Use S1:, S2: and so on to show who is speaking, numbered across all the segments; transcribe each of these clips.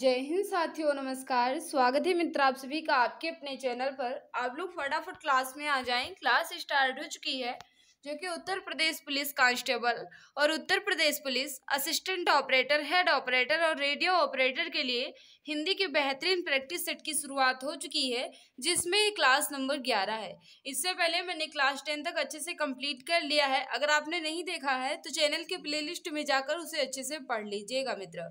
S1: जय हिंद साथियों नमस्कार स्वागत है मित्र आप सभी का आपके अपने चैनल पर आप लोग फटाफट क्लास में आ जाएं क्लास स्टार्ट हो चुकी है जो कि उत्तर प्रदेश पुलिस कांस्टेबल और Uttar Pradesh police assistant operator head operator और रेडियो ऑपरेटर के लिए हिंदी के बेहतरीन प्रैक्टिस सेट की शुरुआत हो चुकी है जिसमें क्लास नंबर ग्यारह है इससे पहले मैंने क्लास टेन तक अच्छे से कंप्लीट कर लिया है अगर आपने नहीं देखा है तो चैनल के प्ले में जाकर उसे अच्छे से पढ़ लीजिएगा मित्र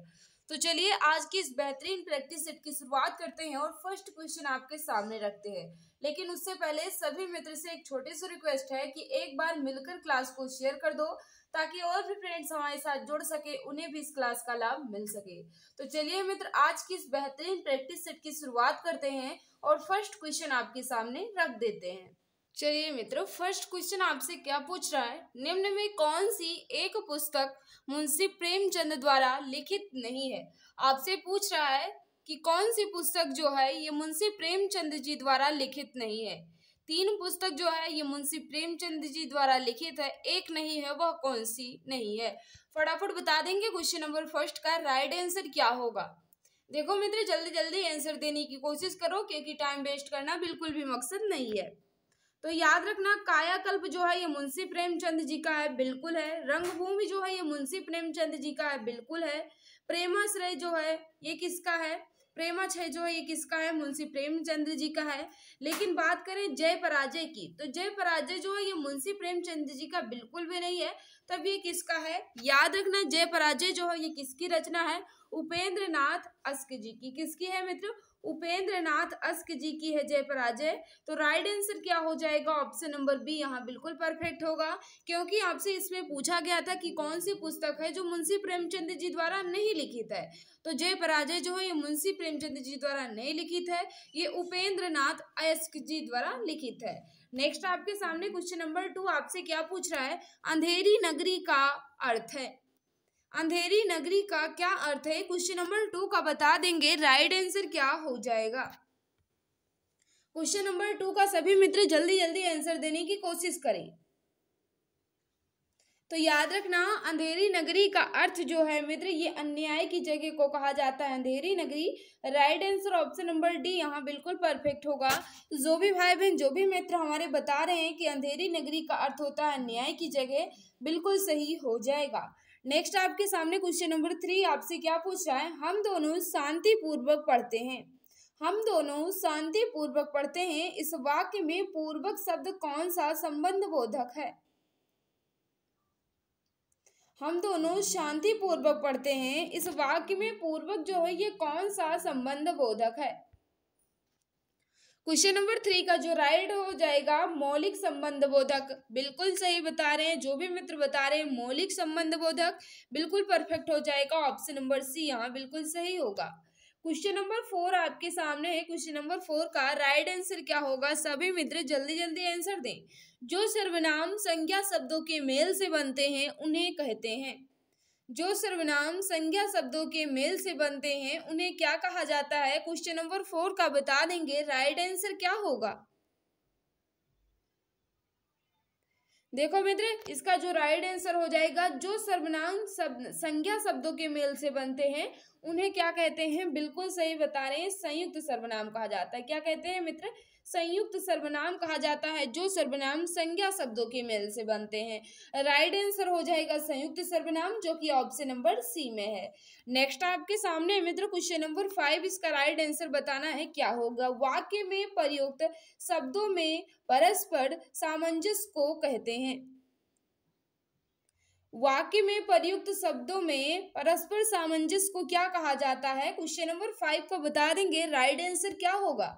S1: तो चलिए आज की इस बेहतरीन प्रैक्टिस सेट की शुरुआत करते हैं और फर्स्ट क्वेश्चन आपके सामने रखते हैं लेकिन उससे पहले सभी मित्र से एक छोटी सी रिक्वेस्ट है कि एक बार मिलकर क्लास को शेयर कर दो ताकि और भी फ्रेंड्स हमारे साथ जुड़ सके उन्हें भी इस क्लास का लाभ मिल सके तो चलिए मित्र आज की इस बेहतरीन प्रैक्टिस सेट की शुरुआत करते हैं और फर्स्ट क्वेश्चन आपके सामने रख देते हैं चलिए मित्रों फर्स्ट क्वेश्चन आपसे क्या पूछ रहा है निम्न में कौन सी एक पुस्तक मुंशी प्रेमचंद द्वारा लिखित नहीं है आपसे पूछ रहा है कि कौन सी पुस्तक जो है ये मुंशी प्रेमचंद जी द्वारा लिखित नहीं है तीन पुस्तक जो है ये मुंशी प्रेमचंद जी द्वारा लिखित है एक नहीं है वह कौन सी नहीं है फटाफट बता देंगे क्वेश्चन नंबर फर्स्ट का राइट आंसर क्या होगा देखो मित्र जल्दी जल्दी आंसर देने की कोशिश करो क्योंकि टाइम वेस्ट करना बिल्कुल भी मकसद नहीं है तो याद रखना कायाकल्प जो है ये मुंशी प्रेमचंद जी का है बिल्कुल है रंगभूमि जो है ये मुंशी प्रेमचंद जी का है बिल्कुल है प्रेमाश्रय जो है ये किसका है प्रेमाश्रय जो है ये किसका है मुंशी प्रेमचंद जी का है लेकिन बात करें जय पराजय की तो जय पराजय जो है ये मुंशी प्रेमचंद जी का बिल्कुल भी नहीं है तब ये किसका है याद रखना जय पराजय जो है ये किसकी रचना है उपेंद्र नाथ अस्क जी की किसकी है मित्र उपेंद्र नाथ अस्क जी की है जय पराजय तो राइट आंसर क्या हो जाएगा ऑप्शन नंबर बी यहाँ बिल्कुल परफेक्ट होगा क्योंकि आपसे इसमें पूछा गया था कि कौन सी पुस्तक है जो मुंशी प्रेमचंद जी द्वारा नहीं लिखित है तो जय पराजय जो है ये मुंशी प्रेमचंद जी द्वारा नहीं लिखित है ये उपेंद्र नाथ अस्क जी द्वारा लिखित है नेक्स्ट आपके सामने क्वेश्चन नंबर टू आपसे क्या पूछ रहा है अंधेरी नगरी का अर्थ है अंधेरी नगरी का क्या अर्थ है क्वेश्चन नंबर टू का बता देंगे राइट आंसर क्या हो जाएगा क्वेश्चन नंबर टू का सभी मित्र जल्दी जल्दी आंसर देने की कोशिश करें तो याद रखना अंधेरी नगरी का अर्थ जो है मित्र ये अन्याय की जगह को कहा जाता है अंधेरी नगरी right answer option number D यहाँ बिल्कुल परफेक्ट होगा तो जो भी भाई बहन जो भी मित्र हमारे बता रहे हैं कि अंधेरी नगरी का अर्थ होता है अन्याय की जगह बिल्कुल सही हो जाएगा नेक्स्ट आपके सामने क्वेश्चन नंबर थ्री आपसे क्या पूछ रहा है हम दोनों शांतिपूर्वक पढ़ते हैं हम दोनों शांतिपूर्वक पढ़ते हैं इस वाक्य में पूर्वक शब्द कौन सा संबंध बोधक है हम दोनों शांतिपूर्वक पढ़ते हैं इस वाक्य में पूर्वक जो है ये कौन सा संबंध बोधक है क्वेश्चन नंबर थ्री का जो राइट हो जाएगा मौलिक संबंध बोधक बिल्कुल सही बता रहे हैं जो भी मित्र बता रहे हैं मौलिक संबंध बोधक बिल्कुल परफेक्ट हो जाएगा ऑप्शन नंबर सी यहाँ बिल्कुल सही होगा क्वेश्चन नंबर फोर आपके सामने है क्वेश्चन नंबर फोर का राइट आंसर क्या होगा सभी मित्र जल्दी जल्दी आंसर दें जो सर्वनाम संज्ञा शब्दों के मेल से बनते हैं उन्हें कहते हैं जो सर्वनाम संज्ञा शब्दों के मेल से बनते हैं उन्हें क्या कहा जाता है क्वेश्चन नंबर फोर का बता देंगे राइट आंसर क्या होगा देखो मित्र इसका जो राइट आंसर हो जाएगा जो सर्वनाम शब्द संज्ञा शब्दों के मेल से बनते हैं उन्हें क्या कहते हैं बिल्कुल सही बता रहे हैं संयुक्त सर्वनाम कहा जाता है क्या कहते हैं मित्र संयुक्त सर्वनाम कहा जाता है जो सर्वनाम संज्ञा शब्दों के मेल से बनते हैं राइट आंसर हो जाएगा संयुक्त सर्वनाम जो कि ऑप्शन नंबर सी में है नेक्स्ट आपके सामने मित्र क्वेश्चन नंबर फाइव इसका राइट आंसर बताना है क्या होगा वाक्य में प्रयुक्त शब्दों में परस्पर सामंजस्य को कहते हैं वाक्य में प्रयुक्त शब्दों में परस्पर सामंजस्य को क्या कहा जाता है क्वेश्चन नंबर फाइव को बता देंगे राइट आंसर क्या होगा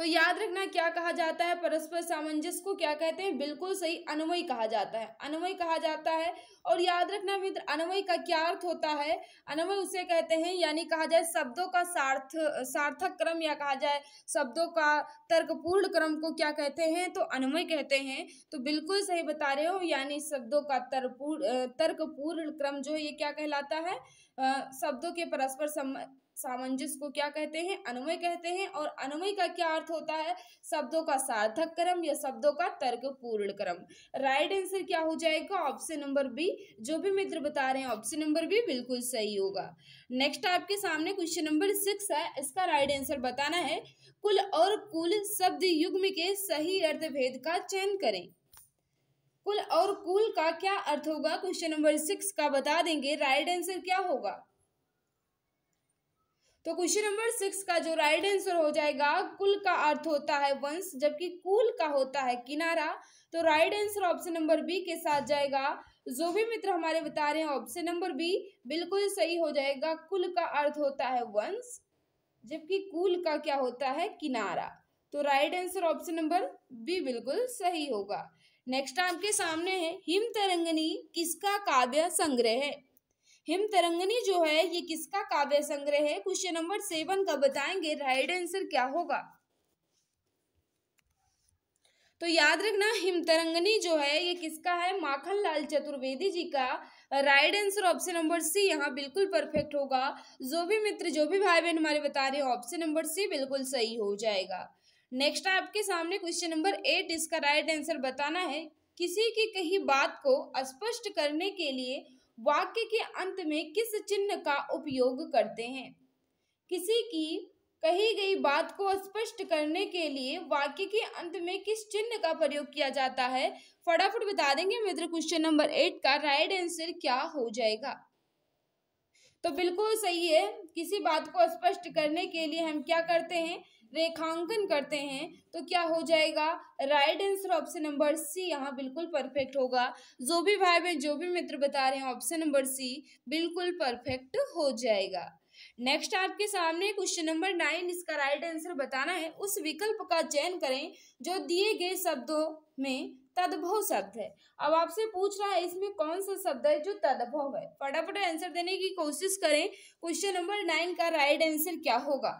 S1: तो याद रखना क्या कहा जाता है परस्पर सामंजस्य को क्या कहते हैं बिल्कुल सही अनवय कहा जाता है अनवय कहा जाता है और याद रखना मित्र अनवय का क्या अर्थ होता है अनवय उसे कहते हैं यानी कहा जाए शब्दों का सार्थ सार्थक क्रम या कहा जाए शब्दों का तर्कपूर्ण क्रम को क्या कहते हैं तो अनवय कहते हैं तो बिल्कुल सही बता रहे हो यानी शब्दों का तर्कपूर्ण क्रम जो है ये क्या कहलाता है शब्दों के परस्पर सामंजस्य को क्या कहते हैं अनुमय कहते हैं और अनुमय का क्या अर्थ होता है शब्दों का सार्थक क्रम या शब्दों का तर्क पूर्ण क्रम राइट आंसर क्या हो जाएगा ऑप्शन नंबर बी जो भी मित्र बता रहे हैं ऑप्शन नंबर बी बिल्कुल सही होगा नेक्स्ट आपके सामने क्वेश्चन नंबर सिक्स है इसका राइट आंसर बताना है कुल और कुल शब्द युग्म के सही अर्थ भेद का चयन करें कुल और कुल का क्या अर्थ होगा क्वेश्चन नंबर सिक्स का बता देंगे राइट आंसर क्या होगा तो क्वेश्चन नंबर सिक्स का जो राइट आंसर हो जाएगा कुल का अर्थ होता है वंश जबकि कुल का होता है किनारा तो right answer option number B के साथ जाएगा जो भी मित्र हमारे बता रहे हैं ऑप्शन नंबर बी बिल्कुल सही हो जाएगा कुल का अर्थ होता है वंश जबकि कुल का क्या होता है किनारा तो right answer option number B बिल्कुल सही होगा नेक्स्ट आपके सामने है हिम तरंगनी किसका काव्य संग्रह है हिम तरंगनी जो है ये किसका काव्य संग्रह है क्वेश्चन नंबर सेवन का बताएंगे राइट आंसर क्या होगा तो याद रखना हिम तरंगनी जो है ये किसका है माखन लाल चतुर्वेदी जी का right answer option number C यहाँ बिल्कुल परफेक्ट होगा जो भी मित्र जो भी भाई बहन हमारे बता रहे हैं ऑप्शन नंबर सी बिल्कुल सही हो जाएगा नेक्स्ट आपके सामने क्वेश्चन नंबर एट इसका राइट आंसर बताना है किसी की कही बात को स्पष्ट करने के लिए वाक्य के अंत में किस चिन्ह का उपयोग करते हैं किसी की कही गई बात को स्पष्ट करने के लिए वाक्य के अंत में किस चिन्ह का प्रयोग किया जाता है फटाफट बता देंगे मित्र क्वेश्चन नंबर एट का राइट आंसर क्या हो जाएगा तो बिल्कुल सही है किसी बात को स्पष्ट करने के लिए हम क्या करते हैं रेखांकन करते हैं तो क्या हो जाएगा right answer option number C यहाँ बिल्कुल परफेक्ट होगा जो भी भाई बहन जो भी मित्र बता रहे हैं ऑप्शन नंबर सी बिल्कुल परफेक्ट हो जाएगा नेक्स्ट आपके सामने क्वेश्चन नंबर नाइन इसका राइट आंसर बताना है उस विकल्प का चयन करें जो दिए गए शब्दों में तद्भव शब्द है अब आपसे पूछ रहा है इसमें कौन सा शब्द है जो तद्भव है फटाफट आंसर देने की कोशिश करें क्वेश्चन नंबर नाइन का राइट आंसर क्या होगा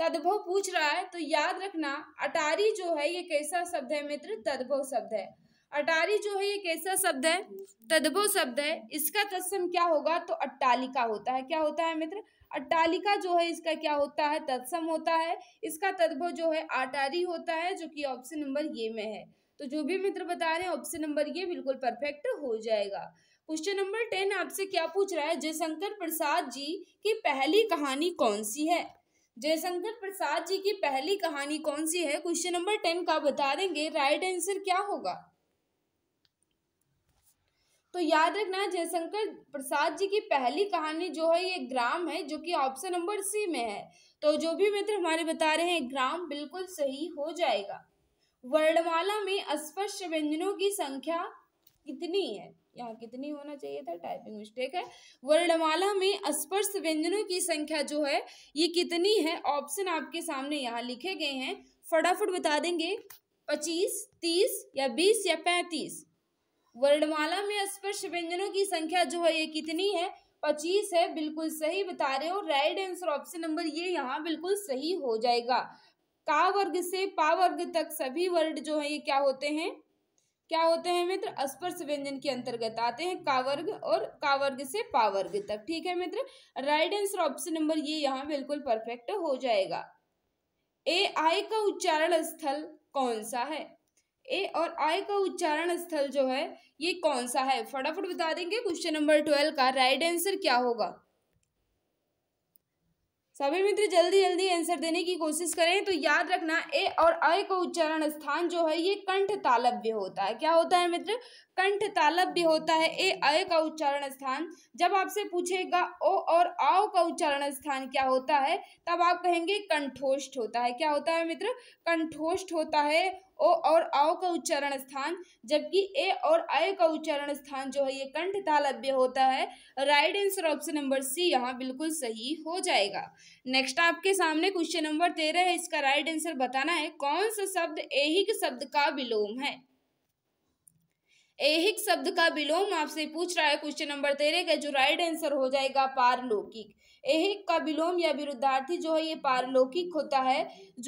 S1: तद्भव पूछ रहा है तो याद रखना अटारी जो है ये कैसा शब्द है मित्र तद्भव शब्द है अटारी जो है ये कैसा शब्द है तद्भव शब्द है इसका तत्सम क्या होगा तो अट्टालिका होता है क्या होता है मित्र अट्टालिका जो है इसका क्या होता है तत्सम होता है इसका तद्भव जो है अटारी होता है जो कि ऑप्शन नंबर ये में है तो जो भी मित्र बता रहे हैं ऑप्शन नंबर ये बिल्कुल परफेक्ट हो जाएगा क्वेश्चन नंबर टेन आपसे क्या पूछ रहा है जयशंकर प्रसाद जी की पहली कहानी कौन सी है जयशंकर प्रसाद जी की पहली कहानी कौन सी है क्वेश्चन नंबर टेन का बता देंगे राइट आंसर क्या होगा तो याद रखना जयशंकर प्रसाद जी की पहली कहानी जो है ये ग्राम है जो कि ऑप्शन नंबर सी में है तो जो भी मित्र हमारे बता रहे हैं ग्राम बिल्कुल सही हो जाएगा वर्णमाला में अस्पष्ट व्यंजनों की संख्या कितनी है यहाँ कितनी होना चाहिए था टाइपिंग मिस्टेक है वर्णमाला में स्पर्श व्यंजनों की संख्या जो है ये कितनी है ऑप्शन आपके सामने यहाँ लिखे गए हैं फटाफट बता देंगे पच्चीस तीस या बीस या पैंतीस वर्णमाला में स्पर्श व्यंजनों की संख्या जो है ये कितनी है पच्चीस है बिल्कुल सही बता रहे हो right answer option number A यहाँ बिल्कुल सही हो जाएगा का वर्ग से पा वर्ग तक सभी वर्ड जो है ये क्या होते हैं क्या होते हैं मित्र स्पर्श व्यंजन के अंतर्गत आते हैं कावर्ग और कावर्ग से पावर्ग तक ठीक है मित्र right answer option number A यहाँ बिल्कुल परफेक्ट हो जाएगा ए आई का उच्चारण स्थल कौन सा है ए और आई का उच्चारण स्थल जो है ये कौन सा है फटाफट बता देंगे क्वेश्चन नंबर ट्वेल्व का राइट आंसर क्या होगा सभी मित्र जल्दी जल्दी आंसर देने की कोशिश करें तो याद रखना ए और अ का उच्चारण स्थान जो है ये कंठ तालव्य होता है क्या होता है मित्र कंठ तालब भी होता है ए अय का उच्चारण स्थान जब आपसे पूछेगा ओ और आओ का उच्चारण स्थान क्या होता है तब आप कहेंगे कंठोष्ठ होता है क्या होता है मित्र कंठोष्ठ होता है ओ और आओ का उच्चारण स्थान जबकि ए और आय का उच्चारण स्थान जो है ये कंठ तालब्य होता है right answer option number C यहाँ बिल्कुल सही हो जाएगा नेक्स्ट आपके सामने क्वेश्चन नंबर तेरह है इसका राइट आंसर बताना है कौन सा शब्द एहिक शब्द का विलोम है एहिक शब्द का विलोम आपसे पूछ रहा है क्वेश्चन नंबर तेरह का जो राइट आंसर हो जाएगा पारलौकिक एहिक का विलोम या विरुद्धार्थी जो है ये पारलौकिक होता है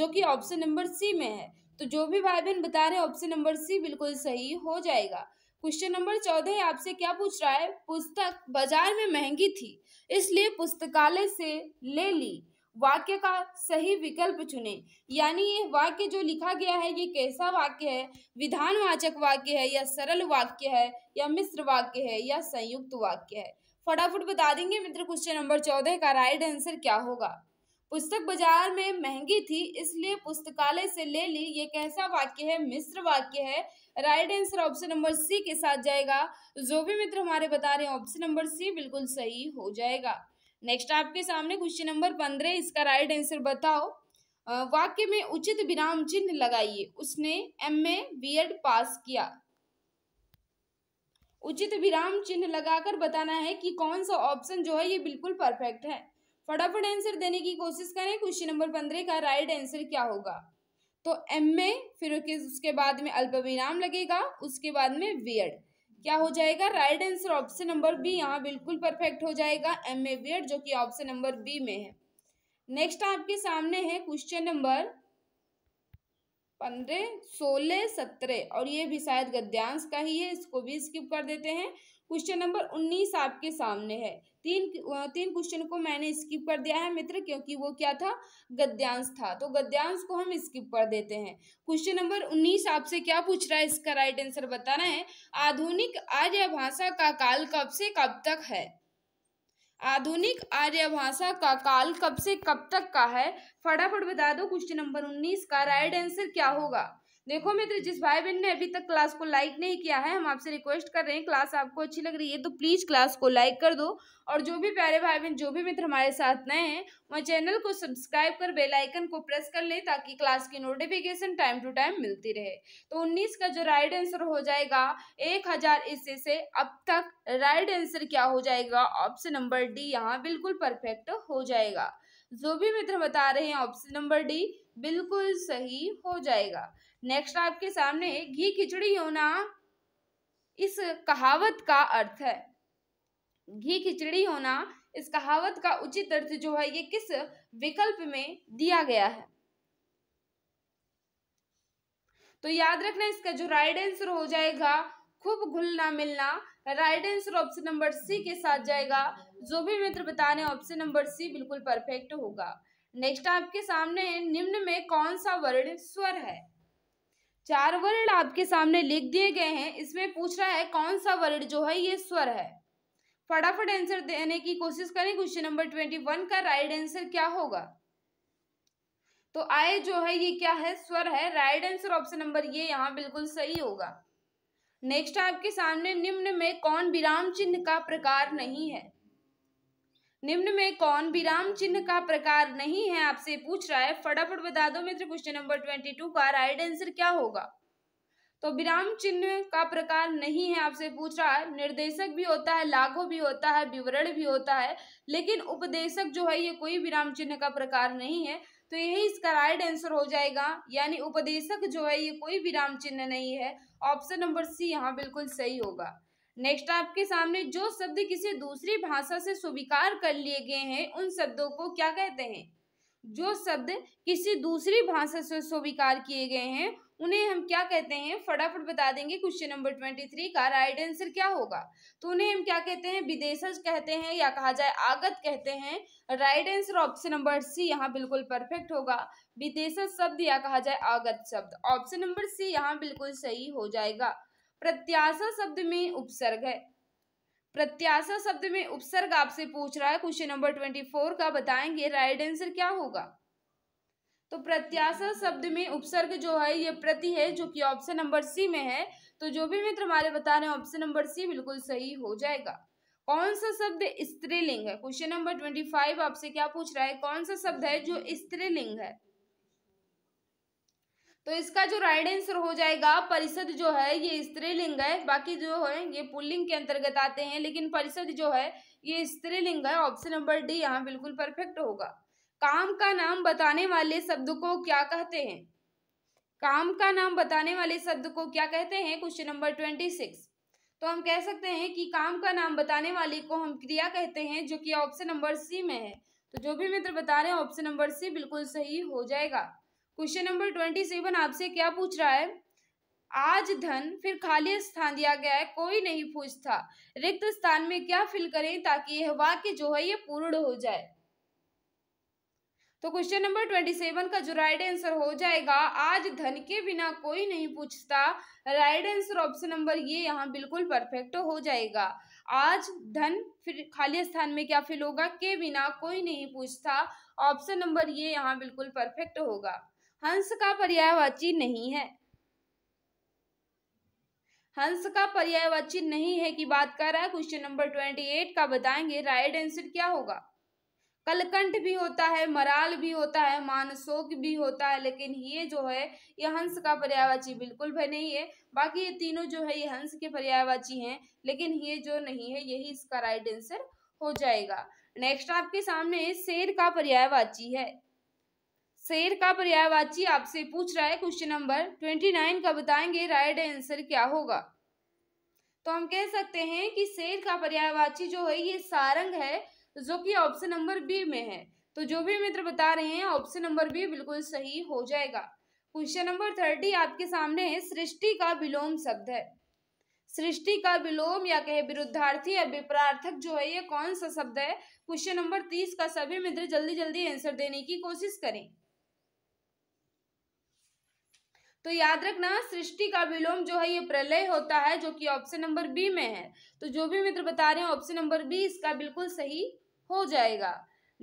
S1: जो कि ऑप्शन नंबर सी में है तो जो भी भाई बहन बता रहे हैं ऑप्शन नंबर सी बिल्कुल सही हो जाएगा क्वेश्चन नंबर चौदह आपसे क्या पूछ रहा है पुस्तक बाजार में महंगी थी इसलिए पुस्तकालय से ले ली वाक्य का सही विकल्प चुने यानी ये वाक्य जो लिखा गया है ये कैसा वाक्य है विधानवाचक वाक्य है या सरल वाक्य है या मिश्र वाक्य है या संयुक्त वाक्य है फटाफट बता देंगे मित्र क्वेश्चन नंबर चौदह का राइट आंसर क्या होगा पुस्तक बाजार में महंगी थी इसलिए पुस्तकालय से ले ली ये कैसा वाक्य है मिश्र वाक्य है right answer option number C के साथ जाएगा जो भी मित्र हमारे बता रहे हैं ऑप्शन नंबर सी बिल्कुल सही हो जाएगा नेक्स्ट आपके सामने क्वेश्चन नंबर पंद्रह इसका राइट आंसर बताओ वाक्य में उचित विराम चिन्ह लगाइए उसने एम ए पास किया उचित विराम चिन्ह लगाकर बताना है कि कौन सा ऑप्शन जो है ये बिल्कुल परफेक्ट है फटाफट आंसर देने की कोशिश करें क्वेश्चन नंबर पंद्रह का राइट आंसर क्या होगा तो एम ए फिर उसके बाद में अल्प विराम लगेगा उसके बाद में बी क्या हो जाएगा right answer option number B यहाँ बिल्कुल परफेक्ट हो जाएगा एम ए बी एड जो कि ऑप्शन नंबर बी में है नेक्स्ट आपके सामने है क्वेश्चन नंबर पंद्रह सोलह सत्रह और ये भी शायद गद्यांश का ही है इसको भी स्किप कर देते हैं क्वेश्चन नंबर उन्नीस आपके सामने है तीन तीन क्वेश्चन को मैंने स्किप कर दिया है मित्र क्योंकि वो क्या था गद्यांश था तो गद्यांश को हम स्किप कर देते हैं क्वेश्चन नंबर उन्नीस आपसे क्या पूछ रहा है इसका राइट आंसर बताना है आधुनिक आर्य भाषा का काल कब से कब तक है आधुनिक आर्य भाषा का काल कब से कब तक का है फटाफट बता दो क्वेश्चन नंबर उन्नीस का राइट आंसर क्या होगा देखो मित्र जिस भाई बहन ने अभी तक क्लास को लाइक नहीं किया है हम आपसे रिक्वेस्ट कर रहे हैं क्लास आपको अच्छी लग रही है तो प्लीज़ क्लास को लाइक कर दो और जो भी प्यारे भाई बहन जो भी मित्र हमारे साथ नए हैं वह चैनल को सब्सक्राइब कर बेलाइकन को प्रेस कर लें ताकि क्लास की नोटिफिकेशन टाइम टू टाइम मिलती रहे तो उन्नीस का जो राइट आंसर हो जाएगा एक हजार इससे से अब तक राइट आंसर क्या हो जाएगा ऑप्शन नंबर डी यहाँ बिल्कुल परफेक्ट हो जाएगा जो भी मित्र बता रहे हैं ऑप्शन नंबर डी बिल्कुल सही हो जाएगा नेक्स्ट आपके सामने घी खिचड़ी होना इस कहावत का अर्थ है घी खिचड़ी होना इस कहावत का उचित अर्थ जो है ये किस विकल्प में दिया गया है तो याद रखना इसका जो राइट आंसर हो जाएगा खूब घुलना मिलना right answer option number C के साथ जाएगा जो भी मित्र बता रहे हैं ऑप्शन नंबर सी बिल्कुल परफेक्ट होगा नेक्स्ट आपके सामने निम्न में कौन सा वर्ण स्वर है चार वर्ण आपके सामने लिख दिए गए हैं इसमें पूछ रहा है कौन सा वर्ण जो है ये स्वर है फटाफट आंसर देने की कोशिश करें क्वेश्चन नंबर ट्वेंटी वन का राइट आंसर क्या होगा तो आय जो है ये क्या है स्वर है right answer option number A यहाँ बिल्कुल सही होगा नेक्स्ट आपके सामने निम्न में कौन विराम चिन्ह का प्रकार नहीं है निम्न में कौन विराम चिन्ह का प्रकार नहीं है आपसे पूछ रहा है फटाफट बता दो मित्र क्वेश्चन नंबर ट्वेंटी टू का राइट आंसर क्या होगा तो विराम चिन्ह का प्रकार नहीं है आपसे पूछ रहा है निर्देशक भी होता है लाघो भी होता है विवरण भी होता है लेकिन उपदेशक जो है ये कोई विराम चिन्ह का प्रकार नहीं है तो यही इसका राइट आंसर हो जाएगा यानी उपदेशक जो है ये कोई विराम चिन्ह नहीं है ऑप्शन नंबर सी यहाँ बिल्कुल सही होगा नेक्स्ट आपके सामने जो शब्द किसी दूसरी भाषा से स्वीकार कर लिए गए हैं उन शब्दों को क्या कहते हैं जो शब्द किसी दूसरी भाषा से स्वीकार किए गए हैं उन्हें हम क्या कहते हैं फटाफट बता देंगे क्वेश्चन नंबर ट्वेंटी थ्री का राइट आंसर क्या होगा तो उन्हें हम क्या कहते हैं विदेशज कहते हैं या कहा जाए आगत कहते हैं right answer option number C यहाँ बिल्कुल परफेक्ट होगा विदेशज शब्द या कहा जाए आगत शब्द ऑप्शन नंबर सी यहाँ बिल्कुल सही हो जाएगा प्रत्याशा शब्द में उपसर्ग है प्रत्याशा शब्द में उपसर्ग आपसे पूछ रहा है क्वेश्चन नंबर ट्वेंटी फोर का बताएंगे राइट आंसर क्या होगा तो प्रत्याशा शब्द में उपसर्ग जो है ये प्रति है जो कि ऑप्शन नंबर सी में है तो जो भी मित्र हमारे बता रहे हैं ऑप्शन नंबर सी बिल्कुल सही हो जाएगा कौन सा शब्द स्त्रीलिंग है क्वेश्चन नंबर ट्वेंटी फाइव आपसे क्या पूछ रहा है कौन सा शब्द है जो स्त्रीलिंग है तो इसका जो राइट आंसर हो जाएगा परिषद जो है ये स्त्रीलिंग है बाकी जो है ये पुल्लिंग के अंतर्गत आते हैं लेकिन परिषद जो है ये स्त्रीलिंग है ऑप्शन नंबर डी यहाँ बिल्कुल परफेक्ट होगा काम का नाम बताने वाले शब्द को क्या कहते हैं काम का नाम बताने वाले शब्द को क्या कहते हैं क्वेश्चन नंबर ट्वेंटी सिक्स तो हम कह सकते हैं कि काम का नाम बताने वाले को हम क्रिया कहते हैं जो कि ऑप्शन नंबर सी में है तो जो भी मित्र बता रहे हैं ऑप्शन नंबर सी बिल्कुल सही हो जाएगा क्वेश्चन नंबर ट्वेंटी सेवन आपसे क्या पूछ रहा है आज धन फिर खाली स्थान दिया गया है कोई नहीं पूछता रिक्त स्थान में क्या फिल करें ताकि यह वाक्य जो है ये पूर्ण हो जाए तो क्वेश्चन नंबर ट्वेंटी सेवन का जो राइट आंसर हो जाएगा आज धन के बिना कोई नहीं पूछता right answer option number A यहाँ बिल्कुल परफेक्ट हो जाएगा आज धन फिर खाली स्थान में क्या फिल होगा के बिना कोई नहीं पूछता ऑप्शन नंबर ये यहाँ बिल्कुल परफेक्ट होगा हंस का पर्यायवाची नहीं है हंस का पर्यायवाची नहीं है की बात कर रहा है क्वेश्चन नंबर ट्वेंटी एट का बताएंगे राइट आंसर क्या होगा कलकंठ भी होता है मराल भी होता है मानसोक भी होता है लेकिन ये जो है ये हंस का पर्यायवाची बिल्कुल भी नहीं है बाकी ये तीनों जो है ये हंस के पर्यायवाची हैं लेकिन ये जो नहीं है यही इसका राइट आंसर हो जाएगा नेक्स्ट आपके सामने शेर का पर्यायवाची है शेर का पर्यायवाची आपसे पूछ रहा है क्वेश्चन नंबर ट्वेंटी नाइन का बताएंगे राइट आंसर क्या होगा तो हम कह सकते हैं कि शेर का पर्यायवाची जो है ये सारंग है जो कि ऑप्शन नंबर बी में है तो जो भी मित्र बता रहे हैं ऑप्शन नंबर बी बिल्कुल सही हो जाएगा क्वेश्चन नंबर थर्टी आपके सामने है सृष्टि का विलोम शब्द है सृष्टि का विलोम या कहे विरुद्धार्थी या विपरार्थक जो है ये कौन सा शब्द है क्वेश्चन नंबर तीस का सभी मित्र जल्दी जल्दी आंसर देने की कोशिश करें तो याद रखना सृष्टि का विलोम जो है ये प्रलय होता है जो कि ऑप्शन नंबर बी में है तो जो भी मित्र बता रहे हैं ऑप्शन नंबर बी इसका बिल्कुल सही हो जाएगा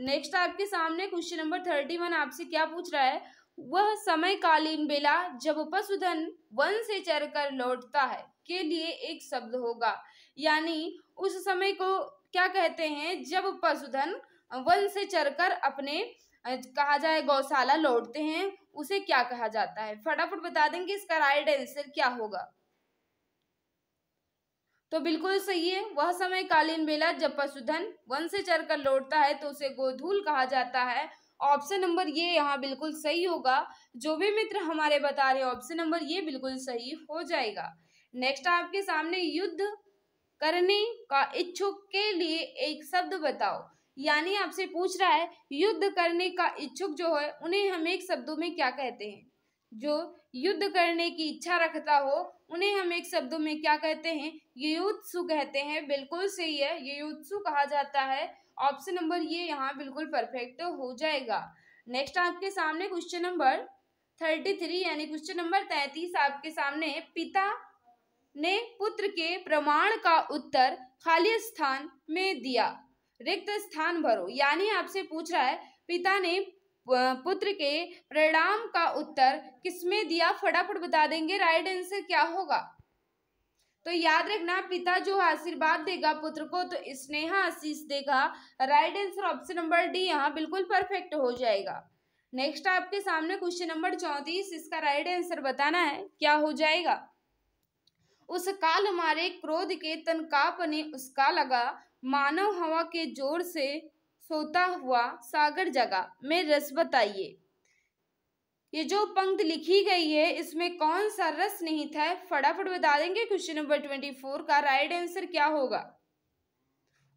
S1: नेक्स्ट आपके सामने क्वेश्चन नंबर थर्टी वन आपसे क्या पूछ रहा है वह समयकालीन बेला जब पशुधन वन से कर लौटता है के लिए एक शब्द होगा यानी उस समय को क्या कहते हैं जब पशुधन वन से कर अपने कहा जाए गौशाला लौटते हैं उसे क्या कहा जाता है फटाफट बता देंगे इसका राइट आंसर क्या होगा तो बिल्कुल सही है वह समय कालीन बेला जब पशुधन वन से चर कर लौटता है तो उसे गोधूल कहा जाता है ऑप्शन नंबर ये यहाँ बिल्कुल सही होगा जो भी मित्र हमारे बता रहे हैं ऑप्शन नंबर ये बिल्कुल सही हो जाएगा नेक्स्ट आपके सामने युद्ध करने का इच्छुक के लिए एक शब्द बताओ यानी आपसे पूछ रहा है युद्ध करने का इच्छुक जो है उन्हें हम एक शब्दों में क्या कहते हैं जो युद्ध करने की इच्छा रखता हो उन्हें हम एक शब्दों में क्या कहते हैं युयुत्सु कहते हैं बिल्कुल सही है युयुत्सु कहा जाता है ऑप्शन नंबर ये यहाँ बिल्कुल परफेक्ट हो जाएगा नेक्स्ट आपके सामने क्वेश्चन नंबर थर्टी थ्री यानी क्वेश्चन नंबर तैतीस आपके सामने है पिता ने पुत्र के प्रमाण का उत्तर खाली स्थान में दिया रिक्त स्थान भरो यानी आपसे पूछ रहा है पिता ने पुत्र के परिणाम का उत्तर किसमें दिया फटाफट बता देंगे राइट आंसर क्या होगा तो याद रखना पिता जो आशीर्वाद देगा पुत्र को तो स्नेहा आशीष देगा right answer option number D यहाँ बिल्कुल परफेक्ट हो जाएगा नेक्स्ट आपके सामने क्वेश्चन नंबर चौंतीस इसका राइट आंसर बताना है क्या हो जाएगा उस काल हमारे क्रोध के तनकाप ने उसका लगा मानव हवा के जोर से सोता हुआ सागर जगा में रस बताइए ये जो पंक्त लिखी गई है इसमें कौन सा रस नहीं था फटाफट बता देंगे क्वेश्चन नंबर ट्वेंटी फोर का राइट आंसर क्या होगा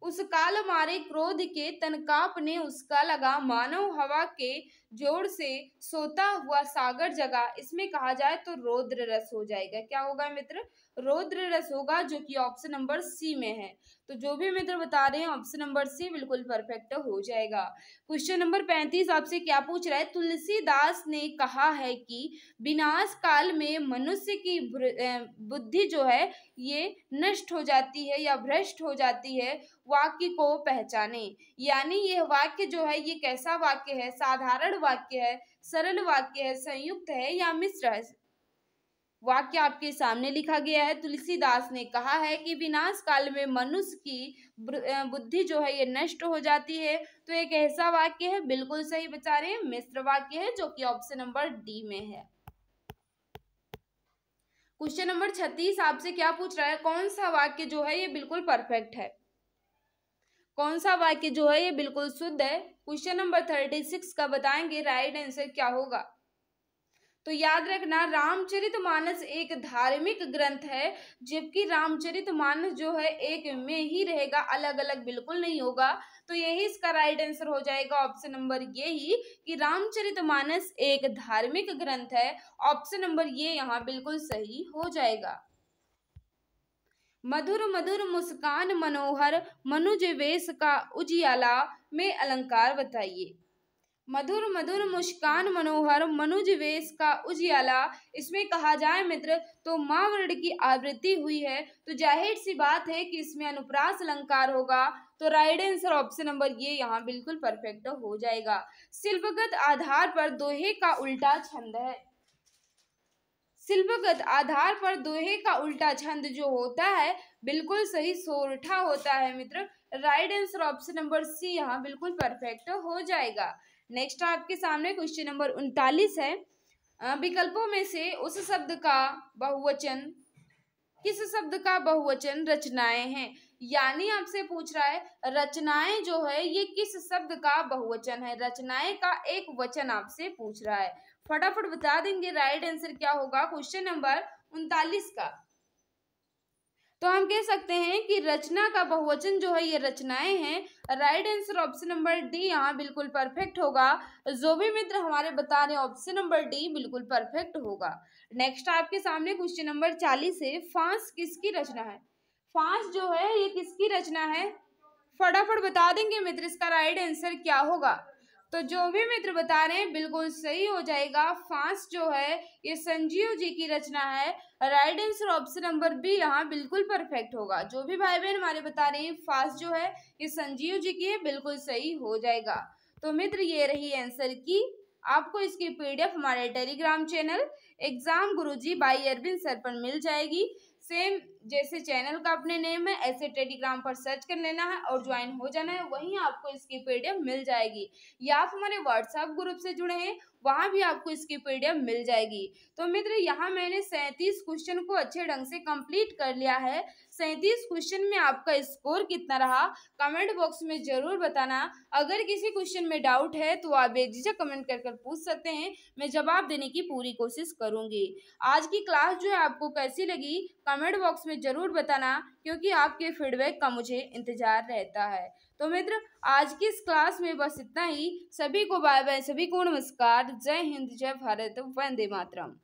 S1: उस काल मारे क्रोध के तनकाप ने उसका लगा मानव हवा के जोर से सोता हुआ सागर जगा इसमें कहा जाए तो रोद्र रस हो जाएगा क्या होगा मित्र रौद्र रस होगा जो कि ऑप्शन नंबर सी में है तो जो भी मित्र बता रहे हैं ऑप्शन नंबर सी बिल्कुल परफेक्ट हो जाएगा क्वेश्चन नंबर पैंतीस आपसे क्या पूछ रहा है तुलसीदास ने कहा है कि विनाश काल में मनुष्य की बुद्धि जो है ये नष्ट हो जाती है या भ्रष्ट हो जाती है वाक्य को पहचाने यानी यह वाक्य जो है ये कैसा वाक्य है साधारण वाक्य है सरल वाक्य है संयुक्त है या मिश्र है वाक्य आपके सामने लिखा गया है तुलसीदास ने कहा है कि विनाश काल में मनुष्य की बुद्धि जो है ये नष्ट हो जाती है तो एक ऐसा वाक्य है बिल्कुल सही बचा रहे मिश्र वाक्य है जो कि ऑप्शन नंबर डी में है क्वेश्चन नंबर छत्तीस आपसे क्या पूछ रहा है कौन सा वाक्य जो है ये बिल्कुल परफेक्ट है कौन सा वाक्य जो है ये बिल्कुल शुद्ध है क्वेश्चन नंबर थर्टी सिक्स का बताएंगे राइट आंसर क्या होगा तो याद रखना रामचरित मानस एक धार्मिक ग्रंथ है जबकि रामचरित मानस जो है एक में ही रहेगा अलग अलग बिल्कुल नहीं होगा तो यही इसका राइट आंसर हो जाएगा ऑप्शन नंबर ये ही कि रामचरित मानस एक धार्मिक ग्रंथ है ऑप्शन नंबर ये यहाँ बिल्कुल सही हो जाएगा मधुर मधुर मुस्कान मनोहर मनुज वेश का उजियाला में अलंकार बताइए मधुर मधुर मुस्कान मनोहर मनुज वेश का उजियाला इसमें कहा जाए मित्र तो माँ की आवृत्ति हुई है तो जाहिर सी बात है कि इसमें अनुप्रास अलंकार होगा तो right answer option number A यहाँ बिल्कुल परफेक्ट हो जाएगा शिल्पगत आधार पर दोहे का उल्टा छंद है शिल्पगत आधार पर दोहे का उल्टा छंद जो होता है बिल्कुल सही सोरठा होता है मित्र right answer option number C यहाँ बिल्कुल परफेक्ट हो जाएगा नेक्स्ट आपके सामने क्वेश्चन नंबर उनतालीस है विकल्पों में से उस शब्द का बहुवचन किस शब्द का बहुवचन रचनाएं हैं यानी आपसे पूछ रहा है रचनाएं जो है ये किस शब्द का बहुवचन है रचनाएं का एक वचन आपसे पूछ रहा है फटाफट बता देंगे राइट आंसर क्या होगा क्वेश्चन नंबर उनतालीस का तो हम कह सकते हैं कि रचना का बहुवचन जो है ये रचनाएं हैं right answer option number D यहाँ बिल्कुल परफेक्ट होगा जो भी मित्र हमारे बता रहे ऑप्शन नंबर डी बिल्कुल परफेक्ट होगा नेक्स्ट आपके सामने क्वेश्चन नंबर चालीस है फांस किसकी रचना है फांस जो है ये किसकी रचना है फटाफट बता देंगे मित्र इसका राइट आंसर क्या होगा तो जो भी मित्र बता रहे हैं बिल्कुल सही हो जाएगा फांस जो है ये संजीव जी की रचना है right answer option number B यहाँ बिल्कुल परफेक्ट होगा जो भी भाई बहन हमारे बता रहे हैं फांस जो है ये संजीव जी की है बिल्कुल सही हो जाएगा तो मित्र ये रही आंसर की आपको इसकी पीडीएफ हमारे Telegram channel exam Guruji by Arvind sir पर मिल जाएगी सेम जैसे चैनल का अपने नेम है ऐसे टेलीग्राम पर सर्च कर लेना है और ज्वाइन हो जाना है वहीं आपको इसकी पीडीएफ मिल जाएगी या आप हमारे व्हाट्सएप ग्रुप से जुड़े हैं वहाँ भी आपको इसकी पीडीएफ मिल जाएगी तो मित्र यहाँ मैंने सैंतीस क्वेश्चन को अच्छे ढंग से कंप्लीट कर लिया है सैंतीस क्वेश्चन में आपका स्कोर कितना रहा कमेंट बॉक्स में ज़रूर बताना अगर किसी क्वेश्चन में डाउट है तो आप बेझिझक कमेंट कर कर पूछ सकते हैं मैं जवाब देने की पूरी कोशिश करूँगी आज की क्लास जो है आपको कैसी लगी कमेंट बॉक्स में में ज़रूर बताना क्योंकि आपके फीडबैक का मुझे इंतज़ार रहता है तो मित्र आज की इस क्लास में बस इतना ही सभी को बाय बाय सभी को नमस्कार जय हिंद जय भारत वंदे मातरम